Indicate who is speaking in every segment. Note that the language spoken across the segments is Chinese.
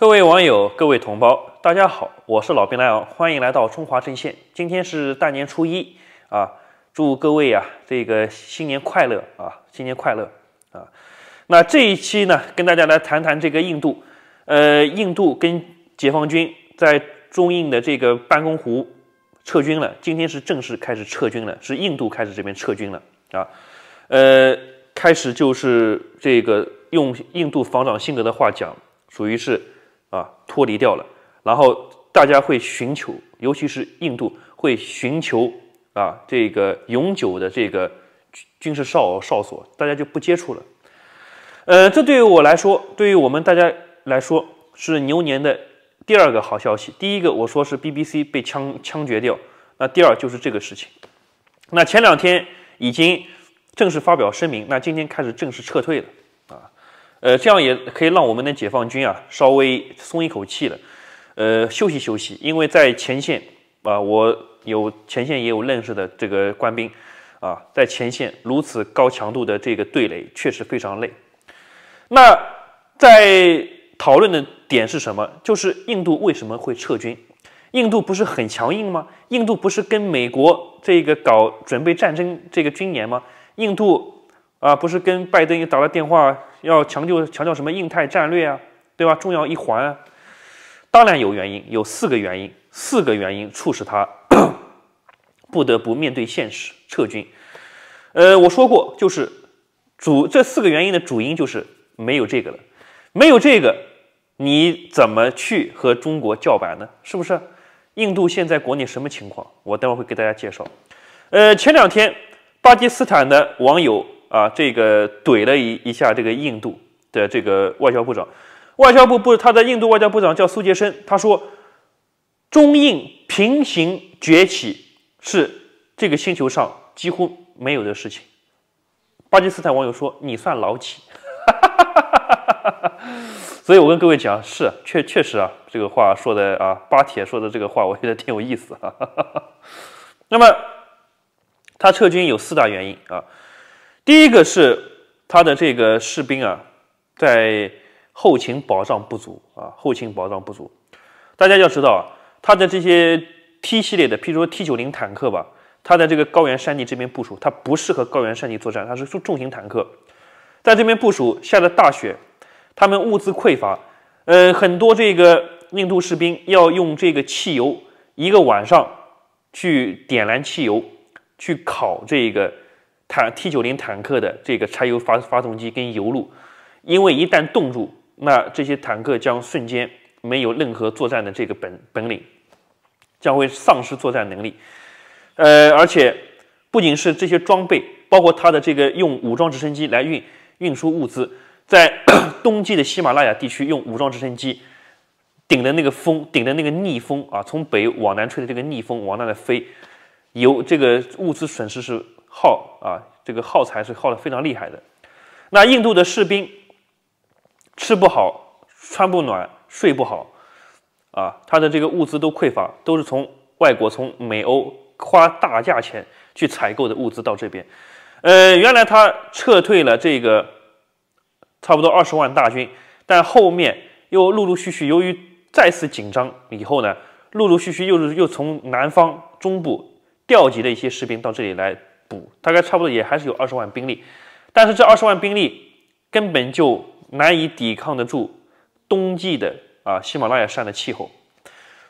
Speaker 1: 各位网友，各位同胞，大家好，我是老兵蓝昂，欢迎来到中华阵线。今天是大年初一啊，祝各位呀，这个新年快乐啊，新年快乐啊。那这一期呢，跟大家来谈谈这个印度，呃，印度跟解放军在中印的这个班公湖撤军了。今天是正式开始撤军了，是印度开始这边撤军了啊。呃，开始就是这个用印度防长辛格的话讲，属于是。啊，脱离掉了，然后大家会寻求，尤其是印度会寻求啊，这个永久的这个军事哨哨所，大家就不接触了。呃，这对于我来说，对于我们大家来说，是牛年的第二个好消息。第一个我说是 BBC 被枪枪决掉，那第二就是这个事情。那前两天已经正式发表声明，那今天开始正式撤退了啊。呃，这样也可以让我们的解放军啊稍微松一口气了，呃，休息休息。因为在前线啊，我有前线也有认识的这个官兵啊，在前线如此高强度的这个对垒，确实非常累。那在讨论的点是什么？就是印度为什么会撤军？印度不是很强硬吗？印度不是跟美国这个搞准备战争这个军演吗？印度啊，不是跟拜登也打了电话？要强就强调什么印太战略啊，对吧？重要一环啊，当然有原因，有四个原因，四个原因促使他 不得不面对现实撤军。呃，我说过，就是主这四个原因的主因就是没有这个了，没有这个你怎么去和中国叫板呢？是不是？印度现在国内什么情况？我待会儿会给大家介绍。呃，前两天巴基斯坦的网友。啊，这个怼了一一下这个印度的这个外交部长，外交部部他的印度外交部长叫苏杰生，他说中印平行崛起是这个星球上几乎没有的事情。巴基斯坦网友说你算老几？所以我跟各位讲，是确确实啊，这个话说的啊，巴铁说的这个话我觉得挺有意思啊。那么他撤军有四大原因啊。第一个是他的这个士兵啊，在后勤保障不足啊，后勤保障不足。大家要知道啊，他的这些 T 系列的，譬如说 T 九零坦克吧，它在这个高原山地这边部署，它不适合高原山地作战，它是重重型坦克，在这边部署，下了大雪，他们物资匮乏，呃，很多这个印度士兵要用这个汽油，一个晚上去点燃汽油，去烤这个。坦 T 九零坦克的这个柴油发发动机跟油路，因为一旦冻住，那这些坦克将瞬间没有任何作战的这个本本领，将会丧失作战能力。呃，而且不仅是这些装备，包括它的这个用武装直升机来运运输物资，在 冬季的喜马拉雅地区用武装直升机顶着那个风，顶着那个逆风啊，从北往南吹的这个逆风往那里飞，油这个物资损失是。耗啊，这个耗材是耗的非常厉害的。那印度的士兵吃不好、穿不暖、睡不好啊，他的这个物资都匮乏，都是从外国、从美欧花大价钱去采购的物资到这边。呃，原来他撤退了这个差不多二十万大军，但后面又陆陆续续，由于再次紧张以后呢，陆陆续续又是又从南方、中部调集了一些士兵到这里来。补大概差不多也还是有二十万兵力，但是这二十万兵力根本就难以抵抗得住冬季的啊喜马拉雅山的气候，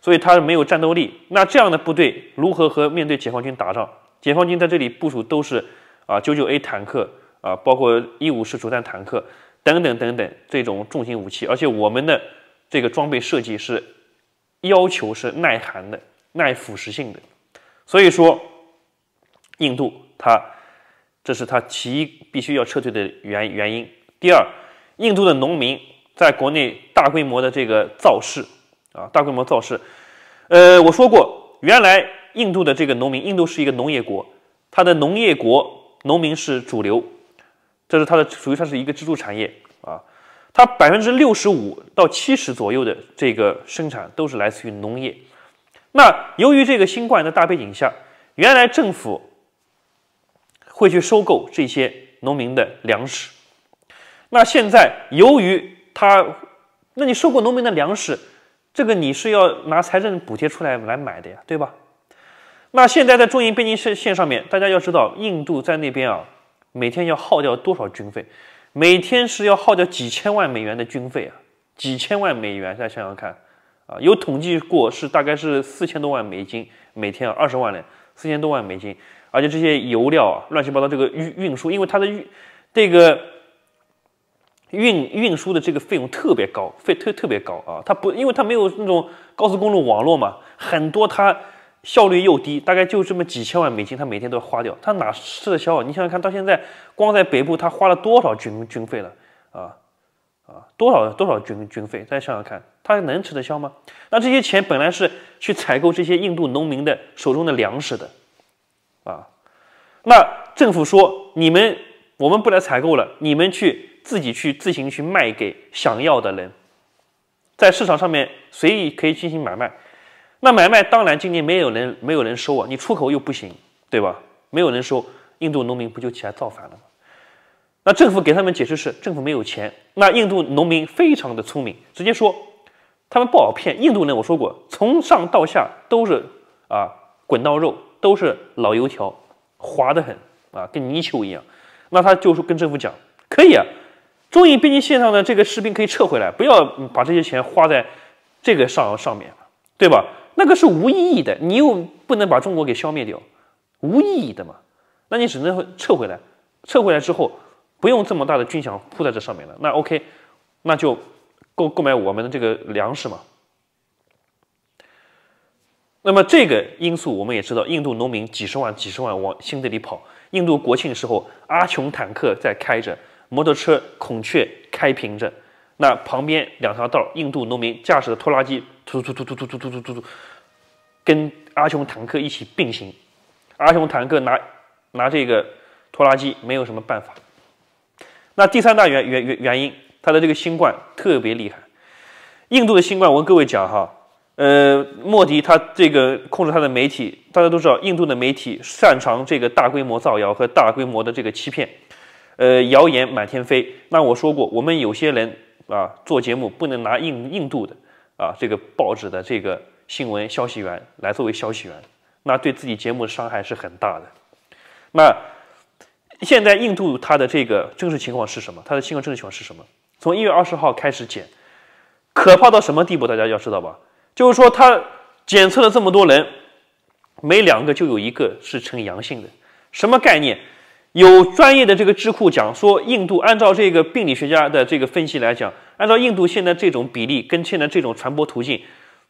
Speaker 1: 所以它是没有战斗力。那这样的部队如何和面对解放军打仗？解放军在这里部署都是啊九九 A 坦克啊，包括一五式主战坦克等等等等这种重型武器，而且我们的这个装备设计是要求是耐寒的、耐腐蚀性的，所以说印度。他，这是他其一必须要撤退的原原因。第二，印度的农民在国内大规模的这个造势啊，大规模造势。呃，我说过，原来印度的这个农民，印度是一个农业国，它的农业国农民是主流，这是它的属于它是一个支柱产业啊。它百分之六十五到七十左右的这个生产都是来自于农业。那由于这个新冠的大背景下，原来政府会去收购这些农民的粮食，那现在由于他，那你收购农民的粮食，这个你是要拿财政补贴出来来买的呀，对吧？那现在在中印边境线线上面，大家要知道，印度在那边啊，每天要耗掉多少军费？每天是要耗掉几千万美元的军费啊，几千万美元，大家想想看啊，有统计过是大概是四千多万美金每天，二十万人，四千多万美金。而且这些油料啊，乱七八糟，这个运运输，因为它的运，这个运运输的这个费用特别高，费特特别高啊，它不，因为它没有那种高速公路网络嘛，很多它效率又低，大概就这么几千万美金，它每天都要花掉，它哪吃得消啊？你想想看到现在，光在北部它花了多少军军费了啊啊，多少多少军军费？大家想想看，它能吃得消吗？那这些钱本来是去采购这些印度农民的手中的粮食的。啊，那政府说你们我们不来采购了，你们去自己去自行去卖给想要的人，在市场上面随意可以进行买卖。那买卖当然今年没有人没有人收啊，你出口又不行，对吧？没有人收，印度农民不就起来造反了吗？那政府给他们解释是政府没有钱。那印度农民非常的聪明，直接说他们不好骗。印度人我说过，从上到下都是啊滚刀肉。都是老油条，滑得很啊，跟泥鳅一样。那他就是跟政府讲，可以啊，中印边境线上的这个士兵可以撤回来，不要把这些钱花在这个上上面，对吧？那个是无意义的，你又不能把中国给消灭掉，无意义的嘛。那你只能撤回来，撤回来之后不用这么大的军饷铺在这上面了。那 OK，那就购购买我们的这个粮食嘛。那么这个因素我们也知道，印度农民几十万、几十万往新德里跑。印度国庆时候，阿琼坦克在开着摩托车，孔雀开屏着，那旁边两条道，印度农民驾驶的拖拉机突突突突突突突突突突，跟阿琼坦克一起并行，阿琼坦克拿拿这个拖拉机没有什么办法。那第三大原原原原因，它的这个新冠特别厉害。印度的新冠，我跟各位讲哈。呃，莫迪他这个控制他的媒体，大家都知道，印度的媒体擅长这个大规模造谣和大规模的这个欺骗，呃，谣言满天飞。那我说过，我们有些人啊，做节目不能拿印印度的啊这个报纸的这个新闻消息源来作为消息源，那对自己节目的伤害是很大的。那现在印度它的这个真实情况是什么？它的新闻真实情况是什么？从一月二十号开始减，可怕到什么地步？大家要知道吧？就是说，他检测了这么多人，每两个就有一个是呈阳性的，什么概念？有专业的这个智库讲说，印度按照这个病理学家的这个分析来讲，按照印度现在这种比例跟现在这种传播途径，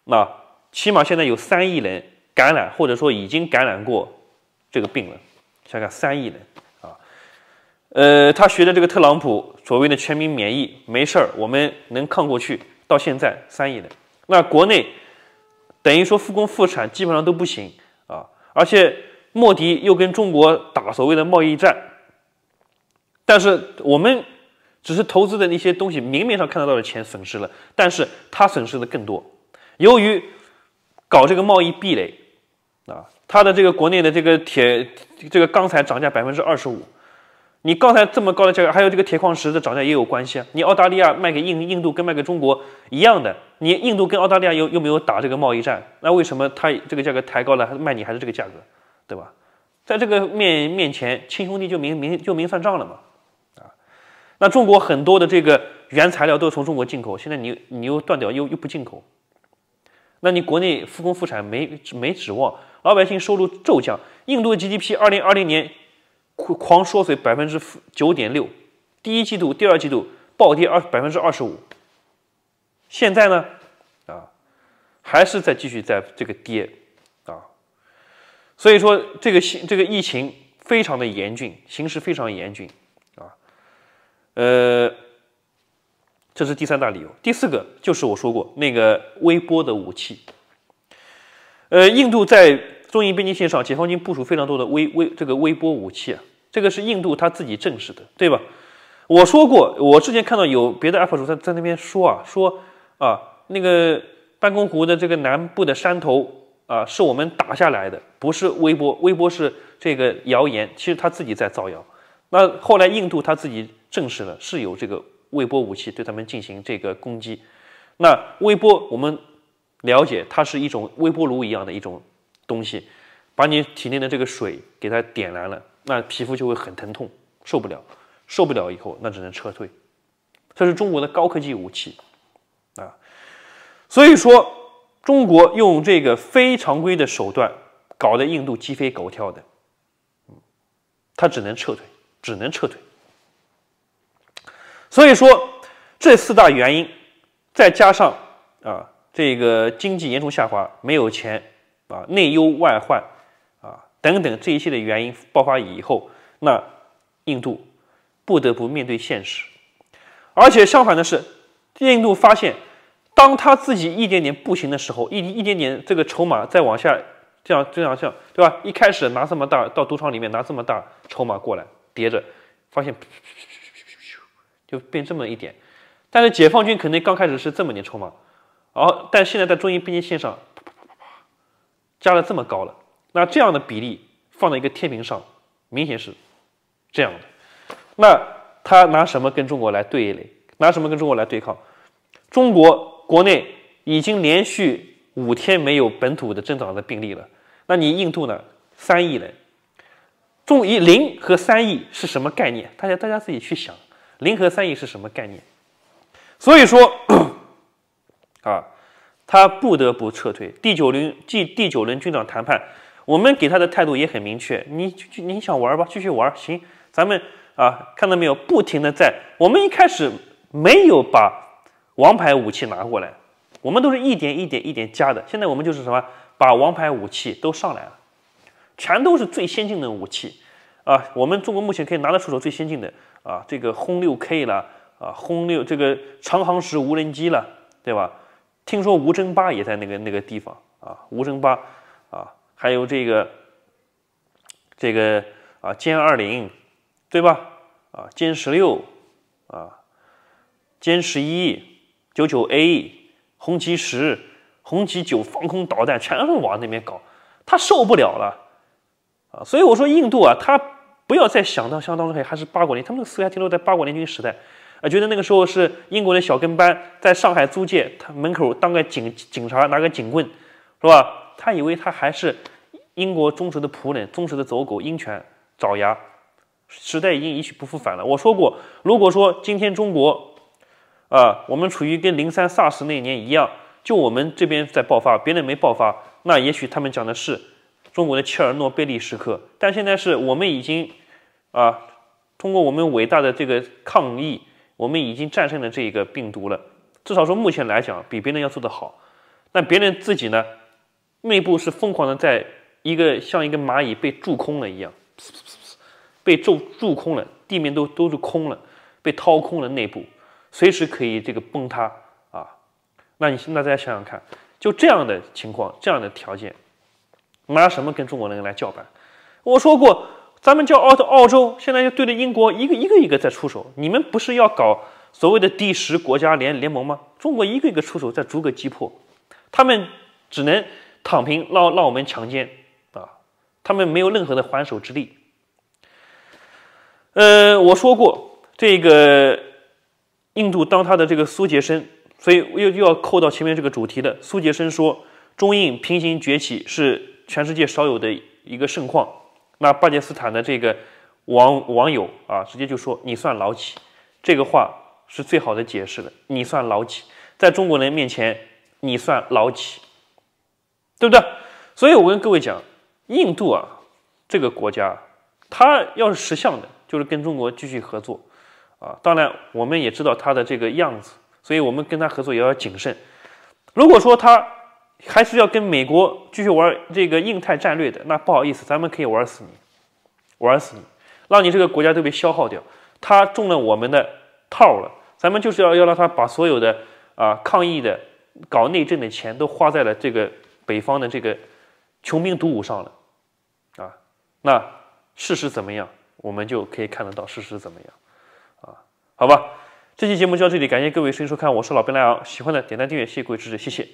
Speaker 1: 那起码现在有三亿人感染，或者说已经感染过这个病了。想想三亿人啊，呃，他学的这个特朗普所谓的全民免疫，没事儿，我们能抗过去。到现在，三亿人。那国内等于说复工复产基本上都不行啊，而且莫迪又跟中国打所谓的贸易战。但是我们只是投资的那些东西，明面上看得到的钱损失了，但是他损失的更多。由于搞这个贸易壁垒啊，他的这个国内的这个铁这个钢材涨价百分之二十五，你刚才这么高的价格，还有这个铁矿石的涨价也有关系啊。你澳大利亚卖给印印度跟卖给中国一样的。你印度跟澳大利亚又又没有打这个贸易战，那为什么他这个价格抬高了，还卖你还是这个价格，对吧？在这个面面前，亲兄弟就明明就明算账了嘛，啊？那中国很多的这个原材料都是从中国进口，现在你你又断掉，又又不进口，那你国内复工复产没没指望，老百姓收入骤降，印度 GDP 二零二零年狂缩水百分之九点六，第一季度、第二季度暴跌二百分之二十五。现在呢，啊，还是在继续在这个跌，啊，所以说这个新这个疫情非常的严峻，形势非常严峻，啊，呃，这是第三大理由。第四个就是我说过那个微波的武器，呃，印度在中印边境线上解放军部署非常多的微微这个微波武器，啊，这个是印度他自己证实的，对吧？我说过，我之前看到有别的 UP 主在在那边说啊说。啊，那个办公湖的这个南部的山头啊，是我们打下来的，不是微波，微波是这个谣言，其实他自己在造谣。那后来印度他自己证实了是有这个微波武器对他们进行这个攻击。那微波我们了解，它是一种微波炉一样的一种东西，把你体内的这个水给它点燃了，那皮肤就会很疼痛，受不了，受不了以后那只能撤退。这是中国的高科技武器。所以说，中国用这个非常规的手段，搞得印度鸡飞狗跳的，他只能撤退，只能撤退。所以说，这四大原因，再加上啊，这个经济严重下滑，没有钱，啊，内忧外患，啊，等等，这一系列原因爆发以后，那印度不得不面对现实，而且相反的是，印度发现。当他自己一点点不行的时候，一一点点这个筹码再往下，这样这样像对吧？一开始拿这么大到赌场里面拿这么大筹码过来叠着，发现就变这么一点。但是解放军肯定刚开始是这么点筹码，然后但现在在中印边境线上加了这么高了。那这样的比例放在一个天平上，明显是这样的。那他拿什么跟中国来对垒？拿什么跟中国来对抗？中国？国内已经连续五天没有本土的增长的病例了，那你印度呢？三亿人，中一零和三亿是什么概念？大家大家自己去想，零和三亿是什么概念？所以说，啊，他不得不撤退。第九轮即第九轮军长谈判，我们给他的态度也很明确：你去，你想玩吧，继续玩，行。咱们啊，看到没有？不停的在我们一开始没有把。王牌武器拿过来，我们都是一点一点一点加的。现在我们就是什么，把王牌武器都上来了，全都是最先进的武器，啊，我们中国目前可以拿得出手最先进的啊，这个轰六 K 了啊，轰六这个长航时无人机了，对吧？听说无侦八也在那个那个地方啊，无侦八啊，还有这个这个啊，歼二零，对吧？啊，歼十六啊，歼十一。九九 A，红旗十、红旗九防空导弹，全是往那边搞，他受不了了啊！所以我说，印度啊，他不要再想到，相当初还是八国联，他们思维停留在八国联军时代，啊，觉得那个时候是英国的小跟班，在上海租界他门口当个警警察，拿个警棍，是吧？他以为他还是英国忠实的仆人、忠实的走狗、鹰犬爪牙，时代已经一去不复返了。我说过，如果说今天中国。啊，我们处于跟零三萨斯那一年一样，就我们这边在爆发，别人没爆发。那也许他们讲的是中国的切尔诺贝利时刻，但现在是我们已经，啊，通过我们伟大的这个抗疫，我们已经战胜了这一个病毒了。至少说目前来讲，比别人要做得好。那别人自己呢，内部是疯狂的，在一个像一个蚂蚁被蛀空了一样，被蛀蛀空了，地面都都是空了，被掏空了内部。随时可以这个崩塌啊！那你那大家想想看，就这样的情况，这样的条件，拿什么跟中国人来叫板？我说过，咱们叫澳澳洲，现在就对着英国一个一个一个在出手。你们不是要搞所谓的第十国家联联盟吗？中国一个一个出手，在逐个击破，他们只能躺平，让让我们强奸啊！他们没有任何的还手之力。呃，我说过这个。印度当他的这个苏杰生，所以又又要扣到前面这个主题的。苏杰生说：“中印平行崛起是全世界少有的一个盛况。”那巴基斯坦的这个网网友啊，直接就说：“你算老几？”这个话是最好的解释了。你算老几？在中国人面前，你算老几？对不对？所以我跟各位讲，印度啊这个国家，它要是识相的，就是跟中国继续合作。啊，当然，我们也知道他的这个样子，所以我们跟他合作也要谨慎。如果说他还是要跟美国继续玩这个印太战略的，那不好意思，咱们可以玩死你，玩死你，让你这个国家都被消耗掉。他中了我们的套了，咱们就是要要让他把所有的啊抗议的、搞内政的钱都花在了这个北方的这个穷兵黩武上了。啊，那事实怎么样，我们就可以看得到事实怎么样。好吧，这期节目就到这里，感谢各位收听收看，我是老兵莱昂，喜欢的点赞订阅，谢谢各位支持，谢谢。